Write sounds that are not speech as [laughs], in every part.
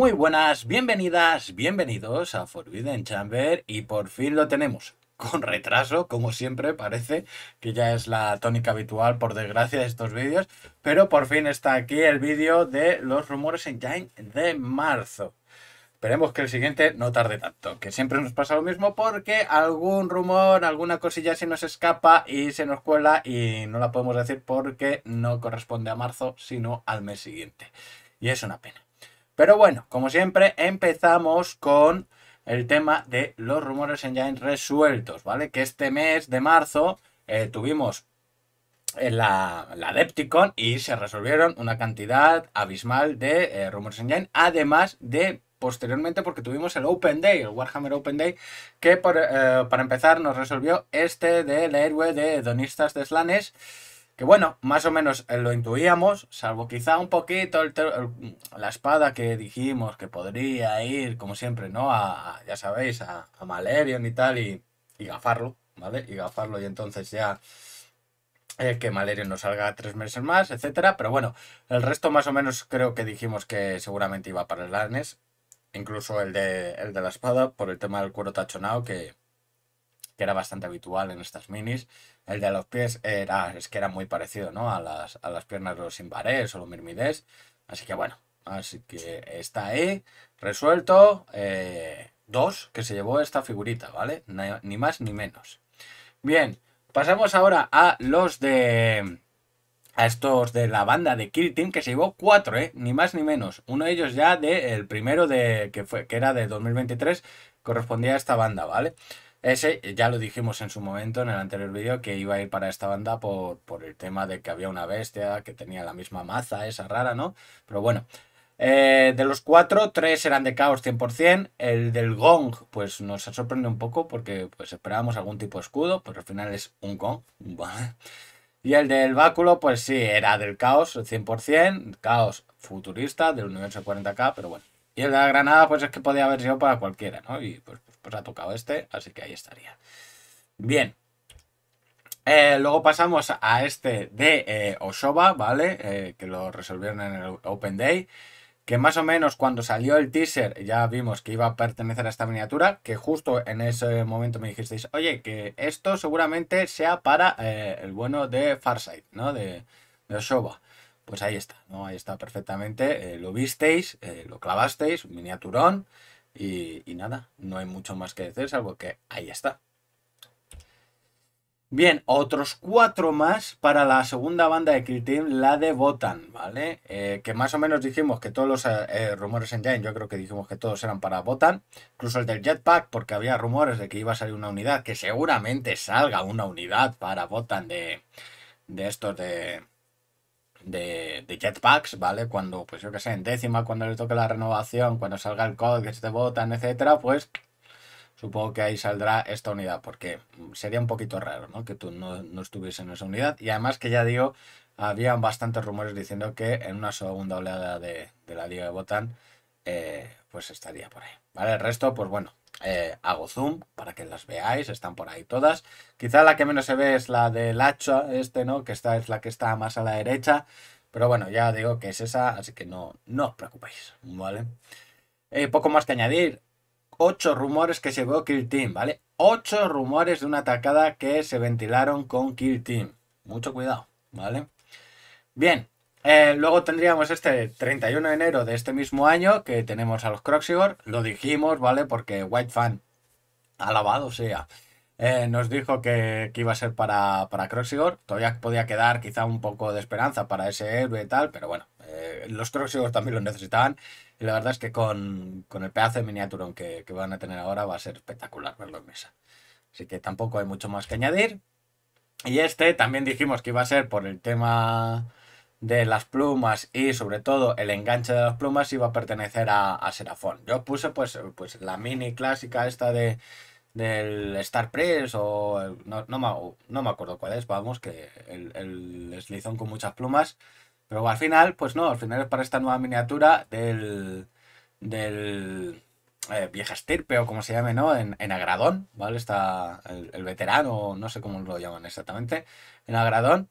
Muy buenas, bienvenidas, bienvenidos a Forbidden Chamber y por fin lo tenemos. Con retraso, como siempre parece, que ya es la tónica habitual por desgracia de estos vídeos, pero por fin está aquí el vídeo de los rumores en Jain de marzo. Esperemos que el siguiente no tarde tanto, que siempre nos pasa lo mismo porque algún rumor, alguna cosilla se nos escapa y se nos cuela y no la podemos decir porque no corresponde a marzo, sino al mes siguiente. Y es una pena. Pero bueno, como siempre, empezamos con el tema de los rumores en Giant resueltos, ¿vale? Que este mes de marzo eh, tuvimos eh, la, la Depticon y se resolvieron una cantidad abismal de eh, rumores en Giant, además de posteriormente porque tuvimos el Open Day, el Warhammer Open Day, que para empezar nos resolvió este del héroe de Donistas de Slanes que bueno, más o menos eh, lo intuíamos, salvo quizá un poquito la espada que dijimos que podría ir, como siempre, ¿no? A, ya sabéis, a, Malerion y tal, y, y, gafarlo, ¿vale? Y gafarlo, y entonces ya eh, que Malerion no salga tres meses más, etcétera. Pero bueno, el resto más o menos creo que dijimos que seguramente iba para el Arnes, incluso el de, el de la espada, por el tema del cuero tachonado, que, que era bastante habitual en estas minis. El de los pies era, es que era muy parecido ¿no? a, las, piernas de los Simbarés o los Mirmides. Así que bueno, así que está ahí, resuelto. Eh, dos que se llevó esta figurita, ¿vale? Ni más ni menos. Bien, pasamos ahora a los de... A estos de la banda de Kill Team que se llevó cuatro, ¿eh? ni más ni menos. Uno de ellos ya del el primero de que fue que era de 2023 correspondía a esta banda, ¿vale? Ese ya lo dijimos en su momento, en el anterior vídeo, que iba a ir para esta banda por, el tema de que había una bestia que tenía la misma maza, esa rara, ¿no? Pero bueno, eh, de los cuatro, tres eran de caos 100%. El del gong, pues nos sorprende un poco porque pues esperábamos algún tipo de escudo, pero al final es un gong, [laughs] Y el del báculo, pues sí, era del caos 100%, caos futurista del universo 40k, pero bueno. Y el de la granada, pues es que podía haber sido para cualquiera, ¿no? Y pues pues ha tocado este, así que ahí estaría. Bien. Eh, luego pasamos a este de eh, Oshoba, ¿vale? Eh, que lo resolvieron en el Open Day. Que más o menos cuando salió el teaser ya vimos que iba a pertenecer a esta miniatura. Que justo en ese momento me dijisteis, oye, que esto seguramente sea para el bueno de Farsight, ¿no? De, de Oshoba. Pues ahí está, ¿no? Ahí está perfectamente. lo visteis, lo clavasteis, miniaturón. Y, nada, no hay mucho más que decir, salvo que ahí está. Bien, otros cuatro más para la segunda banda de Kill Team, la de Botan, ¿vale? Eh, que más o menos dijimos que todos los eh, eh, rumores en Game yo creo que dijimos que todos eran para Botan, incluso el del Jetpack, porque había rumores de que iba a salir una unidad, que seguramente salga una unidad para Botan de estos de, de, jetpacks, ¿vale? Cuando, pues yo que sé, en décima, cuando le toque la renovación, cuando salga el código que este botán etcétera, pues supongo que ahí saldrá esta unidad, porque sería un poquito raro, ¿no? Que tú no, no estuviese en esa unidad. Y además que ya digo, había bastantes rumores diciendo que en una segunda oleada de, la Liga de Botán, eh, pues estaría por ahí. ¿Vale? El resto, pues bueno, eh, hago zoom para que las veáis, están por ahí todas. Quizá la que menos se ve es la del hacha, este, ¿no? Que esta es la que está más a la derecha. Pero bueno, ya digo que es esa, así que no, no os preocupéis, ¿vale? Eh, poco más que añadir. Ocho rumores que se veo Kill Team, ¿vale? Ocho rumores de una atacada que se ventilaron con Kill Team. Mucho cuidado, ¿vale? Bien, eh, luego tendríamos este 31 de enero de este mismo año que tenemos a los Croxigor. Lo dijimos, ¿vale? Porque White Fan, alabado sea, eh, nos dijo que, iba a ser para, para Todavía podía quedar quizá un poco de esperanza para ese héroe y tal, pero bueno, eh, los Croxigor también lo necesitaban. Y la verdad es que con, con el pedazo de miniaturón que, que van a tener ahora va a ser espectacular verlo en mesa. Así que tampoco hay mucho más que añadir. Y este también dijimos que iba a ser por el tema de las plumas y sobre todo el enganche de las plumas iba a pertenecer a, a Yo puse pues, pues la mini clásica esta de del Star Press o no, me, no, acuerdo cuál es, vamos, que el, el con muchas plumas. Pero al final, pues no, al final es para esta nueva miniatura del, del eh, vieja estirpe o como se llame, ¿no? En, en Agradón, ¿vale? Está el, el, veterano, no sé cómo lo llaman exactamente, en Agradón.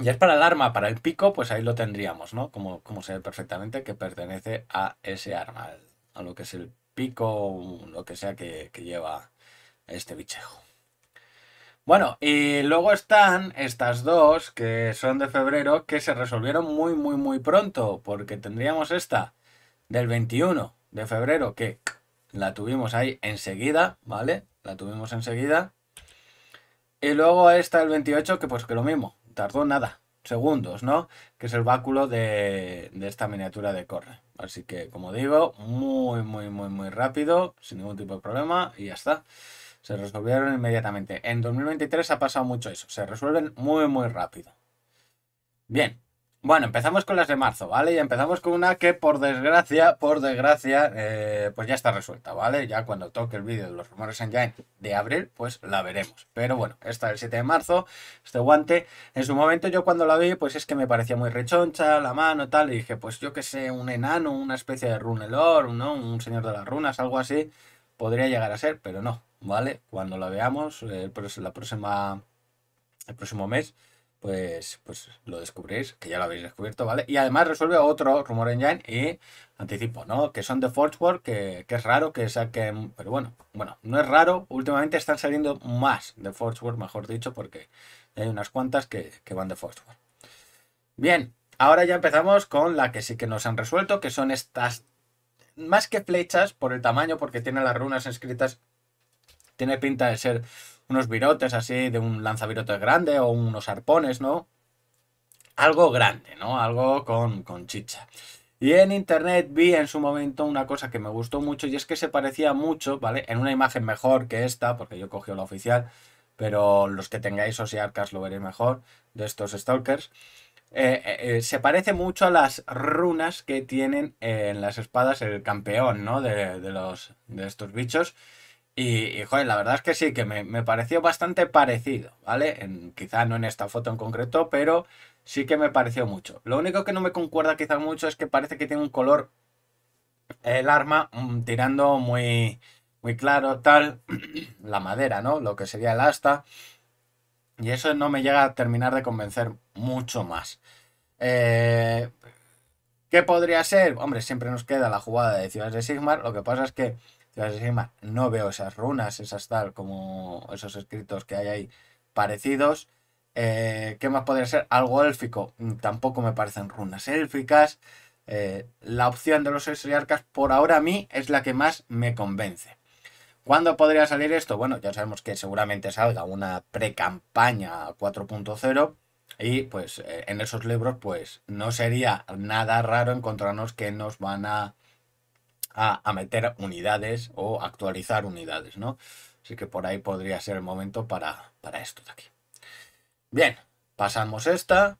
Ya es para el arma, para el pico, pues ahí lo tendríamos, ¿no? Como, como se ve perfectamente que pertenece a ese arma, a lo que es el pico, lo que sea que, que lleva este bichejo. Bueno, y luego están estas dos que son de febrero que se resolvieron muy, muy, muy pronto, porque tendríamos esta del 21 de febrero que la tuvimos ahí enseguida, ¿vale? La tuvimos enseguida. Y luego está el 28, que pues que lo mismo, tardó nada, segundos, ¿no? Que es el báculo de, esta miniatura de corre. Así que, como digo, muy, muy, muy, muy rápido, sin ningún tipo de problema, y ya está. Se resolvieron inmediatamente. En 2023 ha pasado mucho eso, se resuelven muy, muy rápido. Bien, bueno, empezamos con las de marzo, ¿vale? Y empezamos con una que por desgracia, por desgracia, eh, pues ya está resuelta, ¿vale? Ya cuando toque el vídeo de los rumores en Giant de abril, pues la veremos. Pero bueno, esta del 7 de marzo, este guante, en su momento yo cuando la vi, pues es que me parecía muy rechoncha, la mano, tal, y dije, pues yo que sé, un enano, una especie de runelor, ¿no? Un señor de las runas, algo así, podría llegar a ser, pero no, ¿vale? Cuando la veamos, eh, la próxima, el próximo mes, pues, pues lo descubrís, que ya lo habéis descubierto, ¿vale? Y además resuelve otro Rumor Engine y anticipo, ¿no? Que son de Forgeworld, que, que es raro que saquen, pero bueno, bueno, no es raro, últimamente están saliendo más de Forgeworld, mejor dicho, porque hay unas cuantas que, que van de Forgeworld. Bien, ahora ya empezamos con la que sí que nos han resuelto, que son estas, más que flechas por el tamaño, porque tiene las runas escritas, tiene pinta de ser unos virotes así, de un lanzavirote grande o unos arpones, ¿no? Algo grande, ¿no? Algo con, chicha. Y en internet vi en su momento una cosa que me gustó mucho y es que se parecía mucho, ¿vale? En una imagen mejor que esta, porque yo cogí la oficial, pero los que tengáis arcas lo veréis mejor, de estos stalkers. Eh, eh, eh, se parece mucho a las runas que tienen en las espadas el campeón, ¿no? De, de los, de estos bichos. Y, joder, la verdad es que sí, que me, pareció bastante parecido, ¿vale? quizá no en esta foto en concreto, pero sí que me pareció mucho. Lo único que no me concuerda quizá mucho es que parece que tiene un color el arma mm, tirando muy, muy claro, tal, [clears throat] la madera, ¿no? Lo que sería el asta. Y eso no me llega a terminar de convencer mucho más. Eh, ¿Qué podría ser? Hombre, siempre nos queda la jugada de Ciudades de Sigmar. Lo que pasa es que no veo esas runas, esas tal, como esos escritos que hay ahí parecidos. Eh, ¿Qué más podría ser? Algo élfico. Mm, tampoco me parecen runas élficas. Eh, la opción de los estriarcas por ahora a mí es la que más me convence. ¿Cuándo podría salir esto? Bueno, ya sabemos que seguramente salga una pre-campaña 4.0 y pues eh, en esos libros pues no sería nada raro encontrarnos que nos van a a, meter unidades o actualizar unidades, ¿no? Así que por ahí podría ser el momento para, para esto de aquí. Bien, pasamos esta.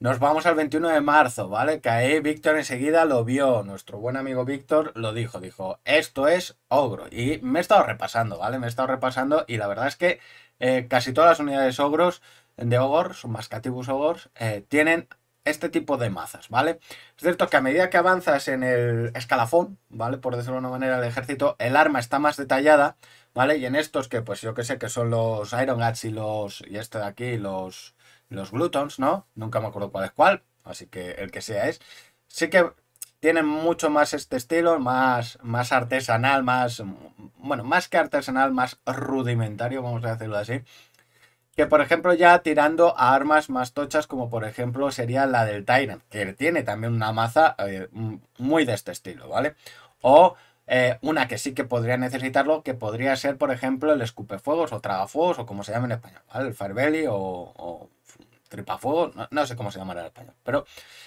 Nos vamos al 21 de marzo, ¿vale? Que ahí Víctor enseguida lo vio. Nuestro buen amigo Víctor lo dijo. Dijo, esto es ogro. Y me he estado repasando, ¿vale? Me he estado repasando y la verdad es que eh, casi todas las unidades ogros de ogor, son más cativus ogors, eh, tienen este tipo de mazas, ¿vale? Es cierto que a medida que avanzas en el escalafón, ¿vale? Por decirlo de una manera, el ejército, el arma está más detallada, ¿vale? Y en estos que, pues yo que sé, que son los Iron Gats y los. y este de aquí, los. los Glutons, ¿no? Nunca me acuerdo cuál es cuál, así que el que sea es. Sí que tienen mucho más este estilo, más, más artesanal, más. bueno, más que artesanal, más rudimentario, vamos a decirlo así que por ejemplo ya tirando a armas más tochas como por ejemplo sería la del Tyrant, que tiene también una maza eh, muy de este estilo, ¿vale? O eh, una que sí que podría necesitarlo, que podría ser por ejemplo el escupefuegos o tragafuegos o como se llama en español, ¿vale? El Firebelly o, tripafuegos, no, sé cómo se llamará en español, pero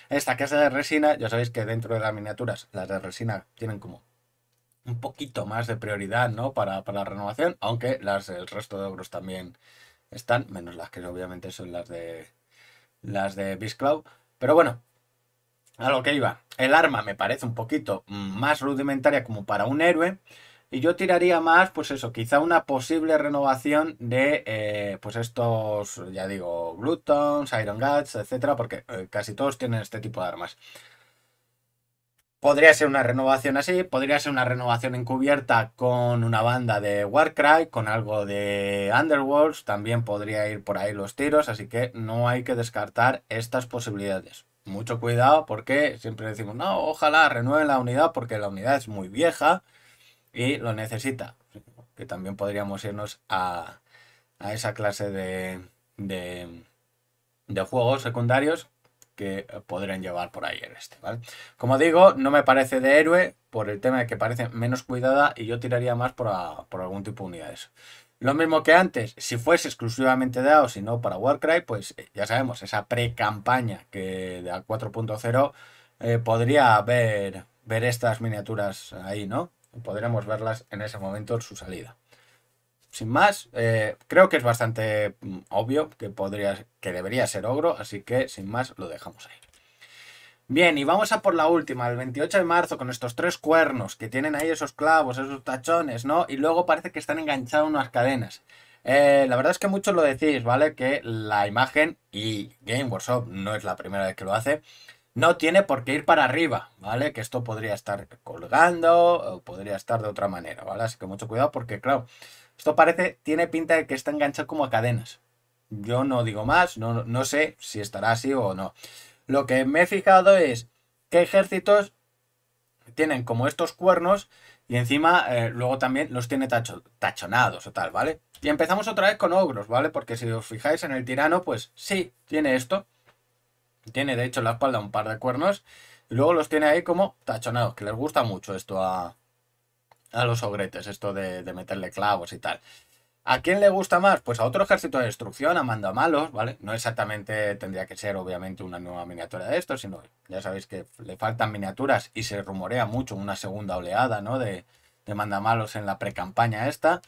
esta casa de resina, ya sabéis que dentro de las miniaturas las de resina tienen como un poquito más de prioridad, ¿no? Para, la renovación, aunque las el resto de obras también están, menos las que obviamente son las de las de Biscloud. Pero bueno, a lo que iba. El arma me parece un poquito más rudimentaria como para un héroe. Y yo tiraría más, pues eso, quizá una posible renovación de, eh, pues estos, ya digo, Glutons, Iron Guts, etcétera, porque eh, casi todos tienen este tipo de armas. Podría ser una renovación así, podría ser una renovación encubierta con una banda de Warcry, con algo de Underworlds, también podría ir por ahí los tiros, así que no hay que descartar estas posibilidades. Mucho cuidado porque siempre decimos, no, ojalá renueven la unidad porque la unidad es muy vieja y lo necesita. Que también podríamos irnos a, a esa clase de, de, de juegos secundarios que podrían llevar por ahí en este, ¿vale? Como digo, no me parece de héroe por el tema de que parece menos cuidada y yo tiraría más por, algún tipo de unidades. Lo mismo que antes, si fuese exclusivamente de AOS y no para Warcry, pues eh, ya sabemos, esa pre-campaña que de 4.0 eh, podría ver, ver estas miniaturas ahí, ¿no? Podríamos verlas en ese momento en su salida sin más, eh, creo que es bastante mm, obvio que, podría, que debería ser ogro, así que sin más lo dejamos ahí. Bien, y vamos a por la última, el 28 de marzo, con estos tres cuernos que tienen ahí esos clavos, esos tachones, ¿no? Y luego parece que están enganchados unas cadenas. Eh, la verdad es que muchos lo decís, ¿vale? Que la imagen, y Game Workshop no es la primera vez que lo hace, no tiene por qué ir para arriba, ¿vale? Que esto podría estar colgando o podría estar de otra manera, ¿vale? Así que mucho cuidado porque, claro, esto parece, tiene pinta de que está enganchado como a cadenas. Yo no digo más, no, sé si estará así o no. Lo que me he fijado es que ejércitos tienen como estos cuernos y encima eh, luego también los tiene tachonados o tal, ¿vale? Y empezamos otra vez con ogros, ¿vale? Porque si os fijáis en el tirano, pues sí, tiene esto. Tiene de hecho en la espalda un par de cuernos y luego los tiene ahí como tachonados, que les gusta mucho esto a, a los ogretes, esto de, meterle clavos y tal. ¿A quién le gusta más? Pues a otro ejército de destrucción, a mandamalos, malos, ¿vale? No exactamente tendría que ser, obviamente, una nueva miniatura de esto, sino ya sabéis que le faltan miniaturas y se rumorea mucho una segunda oleada, ¿no? De, de mandamalos en la pre-campaña esta.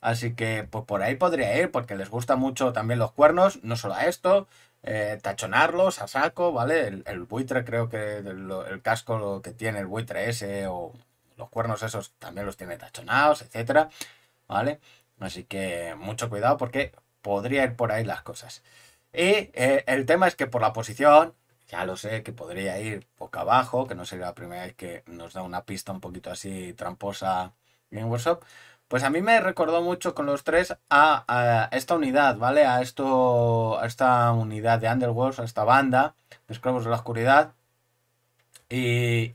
Así que, pues por ahí podría ir, porque les gusta mucho también los cuernos, no solo a esto, eh, tachonarlos a saco, ¿vale? El, buitre, creo que el, el casco que tiene el buitre ese o los cuernos esos también los tiene tachonados, etcétera, ¿vale? Así que mucho cuidado porque podría ir por ahí las cosas. Y eh, el tema es que por la posición, ya lo sé que podría ir poco abajo, que no sería la primera vez que nos da una pista un poquito así tramposa en Workshop, pues a mí me recordó mucho con los tres a, esta unidad, ¿vale? A, esto, a esta unidad de Underworlds, a esta banda, de Esclavos de la Oscuridad. y,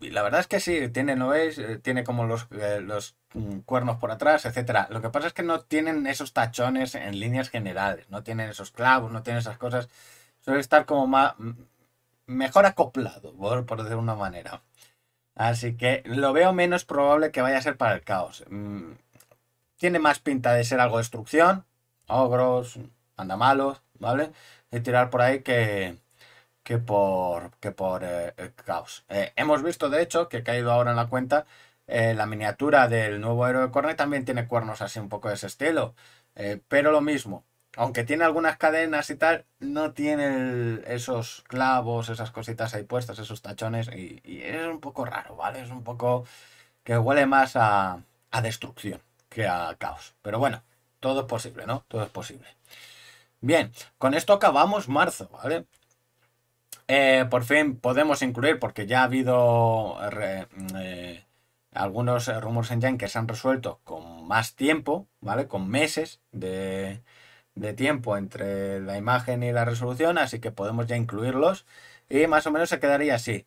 y, la verdad es que sí, tiene veis, eh, tiene como los, eh, mm, cuernos por atrás, etcétera. Lo que pasa es que no tienen esos tachones en líneas generales, no tienen esos clavos, no tienen esas cosas. Suele estar como más mejor acoplado, por, decir una manera. Así que lo veo menos probable que vaya a ser para el caos. Mm, tiene más pinta de ser algo de destrucción, ogros, malos ¿vale? De tirar por ahí que, que por, que por eh, eh, caos. Eh, hemos visto, de hecho, que he caído ahora en la cuenta, la miniatura del nuevo héroe Corne también tiene cuernos así un poco de ese estilo. pero lo mismo, aunque tiene algunas cadenas y tal, no tiene esos clavos, esas cositas ahí puestas, esos tachones, y, es un poco raro, ¿vale? Es un poco que huele más a, a destrucción que a caos. Pero bueno, todo es posible, ¿no? Todo es posible. Bien, con esto acabamos marzo, ¿vale? Eh, por fin podemos incluir, porque ya ha habido mm, eh, algunos eh, rumores en que se han resuelto con más tiempo, ¿vale? Con meses de, tiempo entre la imagen y la resolución, así que podemos ya incluirlos. Y más o menos se quedaría así.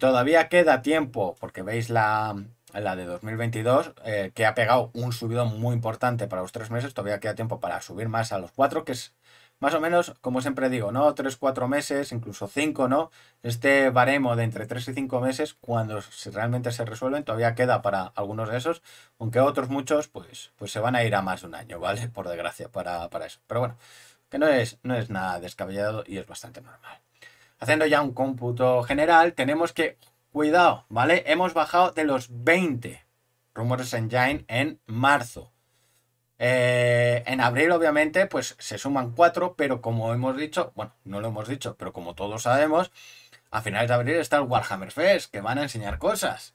todavía queda tiempo, porque veis la, de 2022, que ha pegado un subido muy importante para los tres meses. Todavía queda tiempo para subir más a los cuatro, que es más o menos, como siempre digo, ¿no? 3, 4 meses, incluso cinco, ¿no? Este baremo de entre 3 y 5 meses, cuando realmente se resuelven, todavía queda para algunos de esos, aunque otros muchos, pues, pues se van a ir a más de un año, ¿vale? [laughs] Por desgracia, para, eso. Pero bueno, que no es, no es nada descabellado y es bastante normal. Haciendo ya un cómputo general, tenemos que, cuidado, ¿vale? Hemos bajado de los 20 rumores en Jane en marzo. Eh, en abril, obviamente, pues se suman cuatro, pero como hemos dicho, bueno, no lo hemos dicho, pero como todos sabemos, a finales de abril está el Warhammer Fest, que van a enseñar cosas.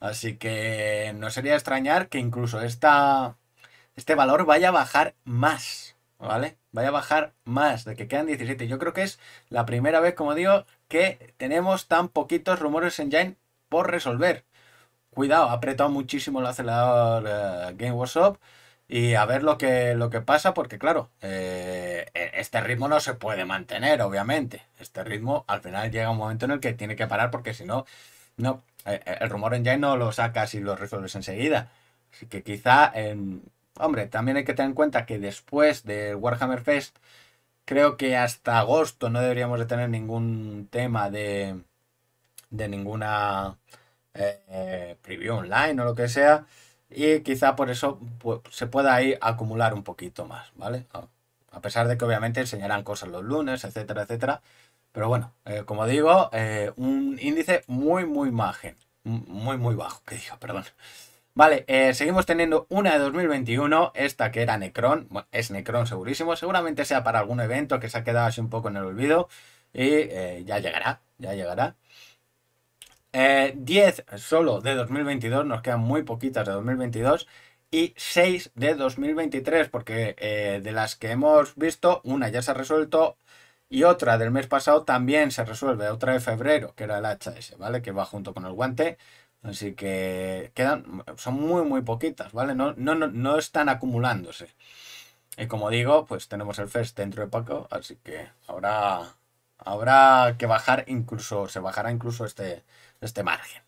Así que no sería extrañar que incluso este valor vaya a bajar más, ¿vale? Vaya a bajar más, de que quedan 17. Yo creo que es la primera vez, como digo, que tenemos tan poquitos rumores en Jane por resolver. Cuidado, ha apretado muchísimo el acelerador eh, Game Workshop y a ver lo que, lo que pasa, porque claro, eh, e, este ritmo no se puede mantener, obviamente. Este ritmo al final llega un momento en el que tiene que parar, porque si no, no eh, eh, el rumor en Jai no lo sacas y lo resuelves enseguida. Así que quizá, hombre, también hay que tener en cuenta que después del Warhammer Fest, creo que hasta agosto no deberíamos de tener ningún tema de, de ninguna preview online o lo que sea y quizá por eso se pueda ahí acumular un poquito más, ¿vale? Ah, a pesar de que obviamente enseñarán cosas los lunes, etcétera, etcétera. Pero bueno, eh, como digo, eh, un índice muy, muy margen. Muy, muy bajo, que digo, perdón. Vale, eh, seguimos teniendo una de 2021, esta que era Necron, bueno, es Necron segurísimo, seguramente sea para algún evento que se ha quedado así un poco en el olvido y ya llegará, ya llegará. 10 eh, solo de 2022, nos quedan muy poquitas de 2022 y 6 de 2023, porque eh, de las que hemos visto, una ya se ha resuelto y otra del mes pasado también se resuelve, otra de febrero, que era el HS, ¿vale? Que va junto con el guante. Así que quedan, son muy, muy poquitas, ¿vale? No, no, no, no están acumulándose. Y como digo, pues tenemos el Fest dentro de Paco, así que ahora habrá que bajar incluso, se bajará incluso este, este margen.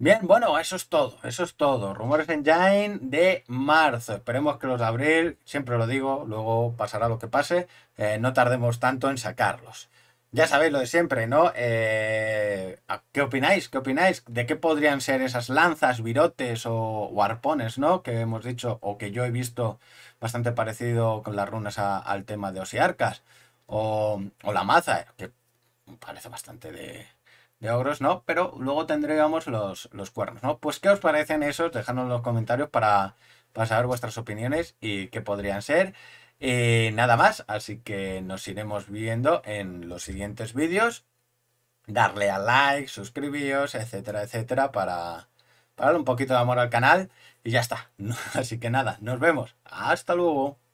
Bien, bueno, eso es todo, eso es todo. Rumores en Jain de marzo. Esperemos que los de abril, siempre lo digo, luego pasará lo que pase, eh, no tardemos tanto en sacarlos. Ya sabéis lo de siempre, ¿no? Eh, ¿Qué opináis? ¿Qué opináis? ¿De qué podrían ser esas lanzas, virotes o, arpones, ¿no? Que hemos dicho o que yo he visto bastante parecido con las runas al tema de Osiarcas o, o la maza, que parece bastante de, de ogros no, pero luego tendríamos los, cuernos, ¿no? Pues, ¿qué os parecen esos? Dejadnos en los comentarios para, saber vuestras opiniones y qué podrían ser. Eh, nada más, así que nos iremos viendo en los siguientes vídeos. Darle a like, suscribiros, etcétera, etcétera, para, para darle un poquito de amor al canal. Y ya está. [laughs] Así que nada, nos vemos. Hasta luego.